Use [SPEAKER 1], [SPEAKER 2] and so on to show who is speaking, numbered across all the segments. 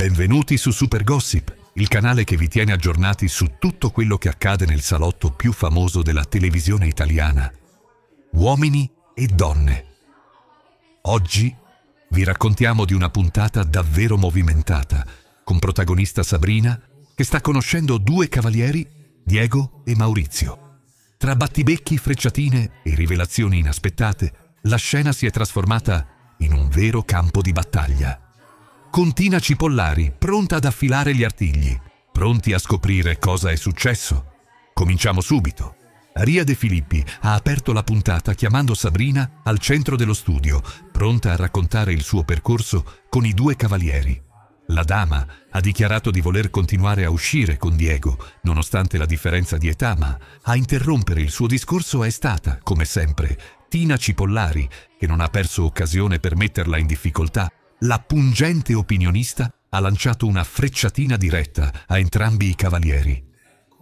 [SPEAKER 1] Benvenuti su Super Gossip, il canale che vi tiene aggiornati su tutto quello che accade nel salotto più famoso della televisione italiana. Uomini e donne. Oggi vi raccontiamo di una puntata davvero movimentata, con protagonista Sabrina che sta conoscendo due cavalieri, Diego e Maurizio. Tra battibecchi, frecciatine e rivelazioni inaspettate, la scena si è trasformata in un vero campo di battaglia con Tina Cipollari, pronta ad affilare gli artigli. Pronti a scoprire cosa è successo? Cominciamo subito. Ria De Filippi ha aperto la puntata chiamando Sabrina al centro dello studio, pronta a raccontare il suo percorso con i due cavalieri. La dama ha dichiarato di voler continuare a uscire con Diego, nonostante la differenza di età, ma a interrompere il suo discorso è stata, come sempre, Tina Cipollari, che non ha perso occasione per metterla in difficoltà la pungente opinionista ha lanciato una frecciatina diretta a entrambi i cavalieri.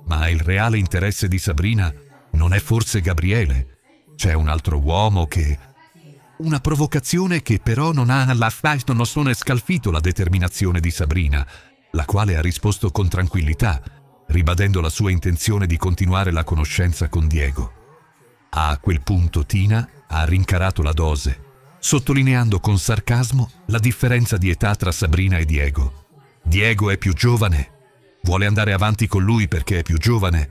[SPEAKER 1] Ma il reale interesse di Sabrina non è forse Gabriele. C'è un altro uomo che... Una provocazione che però non ha alla non sono scalfito la determinazione di Sabrina, la quale ha risposto con tranquillità, ribadendo la sua intenzione di continuare la conoscenza con Diego. A quel punto Tina ha rincarato la dose sottolineando con sarcasmo la differenza di età tra Sabrina e Diego. Diego è più giovane, vuole andare avanti con lui perché è più giovane.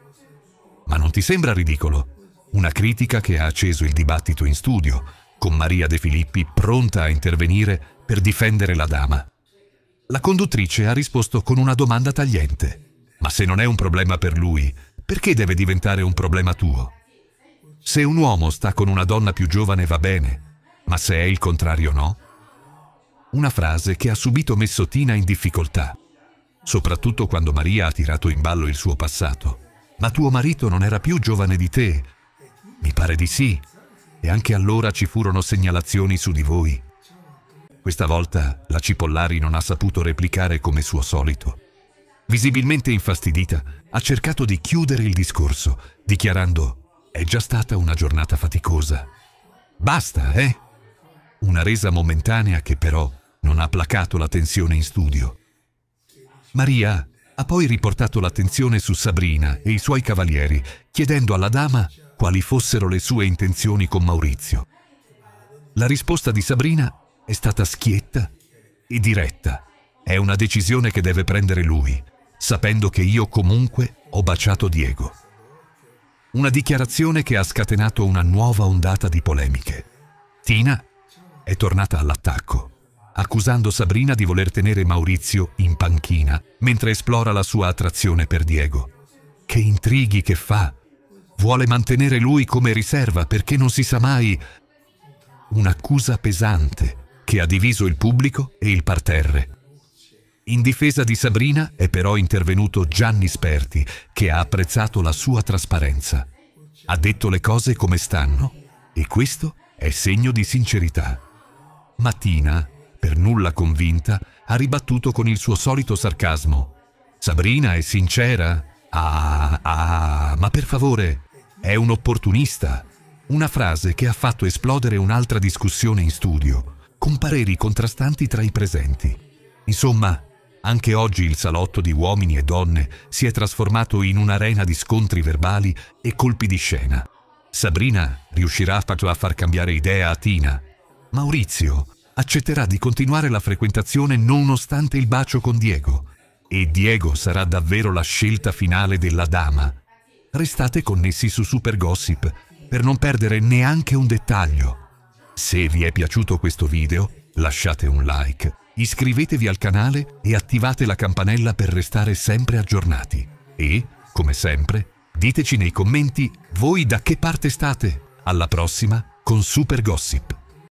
[SPEAKER 1] Ma non ti sembra ridicolo? Una critica che ha acceso il dibattito in studio, con Maria De Filippi pronta a intervenire per difendere la dama. La conduttrice ha risposto con una domanda tagliente. Ma se non è un problema per lui, perché deve diventare un problema tuo? Se un uomo sta con una donna più giovane va bene, ma se è il contrario no? Una frase che ha subito messo Tina in difficoltà, soprattutto quando Maria ha tirato in ballo il suo passato. Ma tuo marito non era più giovane di te? Mi pare di sì. E anche allora ci furono segnalazioni su di voi. Questa volta la Cipollari non ha saputo replicare come suo solito. Visibilmente infastidita, ha cercato di chiudere il discorso, dichiarando «È già stata una giornata faticosa». Basta, eh? Una resa momentanea che però non ha placato la tensione in studio. Maria ha poi riportato l'attenzione su Sabrina e i suoi cavalieri, chiedendo alla dama quali fossero le sue intenzioni con Maurizio. La risposta di Sabrina è stata schietta e diretta. È una decisione che deve prendere lui, sapendo che io comunque ho baciato Diego. Una dichiarazione che ha scatenato una nuova ondata di polemiche. Tina è tornata all'attacco, accusando Sabrina di voler tenere Maurizio in panchina mentre esplora la sua attrazione per Diego. Che intrighi che fa! Vuole mantenere lui come riserva perché non si sa mai... Un'accusa pesante che ha diviso il pubblico e il parterre. In difesa di Sabrina è però intervenuto Gianni Sperti, che ha apprezzato la sua trasparenza. Ha detto le cose come stanno e questo è segno di sincerità. Mattina, per nulla convinta, ha ribattuto con il suo solito sarcasmo. Sabrina è sincera? Ah, ah, ma per favore, è un opportunista. Una frase che ha fatto esplodere un'altra discussione in studio, con pareri contrastanti tra i presenti. Insomma, anche oggi il salotto di uomini e donne si è trasformato in un'arena di scontri verbali e colpi di scena. Sabrina riuscirà a far cambiare idea a Tina, Maurizio accetterà di continuare la frequentazione nonostante il bacio con Diego e Diego sarà davvero la scelta finale della dama. Restate connessi su Super Gossip per non perdere neanche un dettaglio. Se vi è piaciuto questo video, lasciate un like, iscrivetevi al canale e attivate la campanella per restare sempre aggiornati. E, come sempre, diteci nei commenti voi da che parte state. Alla prossima con Super Gossip.